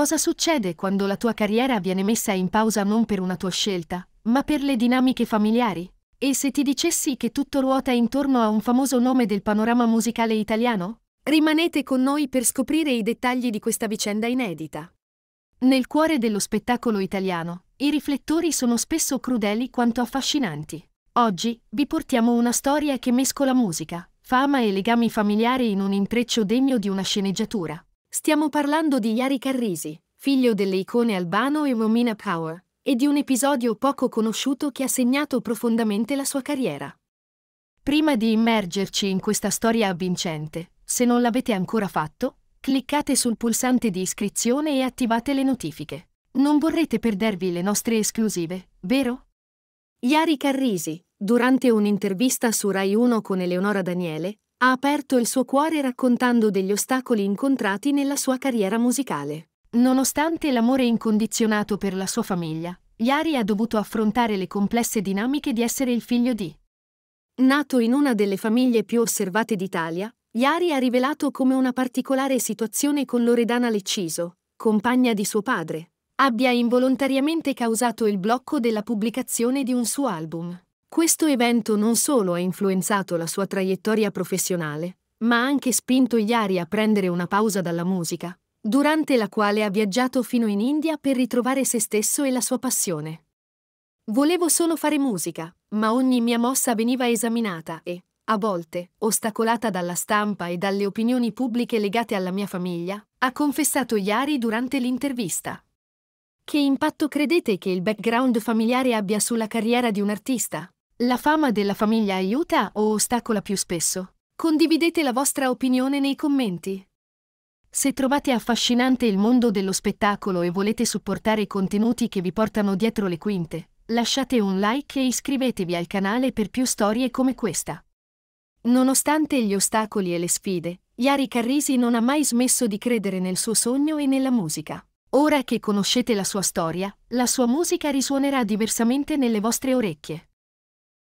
Cosa succede quando la tua carriera viene messa in pausa non per una tua scelta, ma per le dinamiche familiari? E se ti dicessi che tutto ruota intorno a un famoso nome del panorama musicale italiano? Rimanete con noi per scoprire i dettagli di questa vicenda inedita. Nel cuore dello spettacolo italiano, i riflettori sono spesso crudeli quanto affascinanti. Oggi vi portiamo una storia che mescola musica, fama e legami familiari in un intreccio degno di una sceneggiatura. Stiamo parlando di Yari Carrisi, figlio delle icone Albano e Romina Power, e di un episodio poco conosciuto che ha segnato profondamente la sua carriera. Prima di immergerci in questa storia avvincente, se non l'avete ancora fatto, cliccate sul pulsante di iscrizione e attivate le notifiche. Non vorrete perdervi le nostre esclusive, vero? Yari Carrisi, durante un'intervista su Rai 1 con Eleonora Daniele, ha aperto il suo cuore raccontando degli ostacoli incontrati nella sua carriera musicale. Nonostante l'amore incondizionato per la sua famiglia, Yari ha dovuto affrontare le complesse dinamiche di essere il figlio di. Nato in una delle famiglie più osservate d'Italia, Yari ha rivelato come una particolare situazione con Loredana Lecciso, compagna di suo padre, abbia involontariamente causato il blocco della pubblicazione di un suo album. Questo evento non solo ha influenzato la sua traiettoria professionale, ma ha anche spinto Iari a prendere una pausa dalla musica, durante la quale ha viaggiato fino in India per ritrovare se stesso e la sua passione. Volevo solo fare musica, ma ogni mia mossa veniva esaminata e, a volte, ostacolata dalla stampa e dalle opinioni pubbliche legate alla mia famiglia, ha confessato Iari durante l'intervista. Che impatto credete che il background familiare abbia sulla carriera di un artista? La fama della famiglia aiuta o ostacola più spesso? Condividete la vostra opinione nei commenti. Se trovate affascinante il mondo dello spettacolo e volete supportare i contenuti che vi portano dietro le quinte, lasciate un like e iscrivetevi al canale per più storie come questa. Nonostante gli ostacoli e le sfide, Yari Carrisi non ha mai smesso di credere nel suo sogno e nella musica. Ora che conoscete la sua storia, la sua musica risuonerà diversamente nelle vostre orecchie.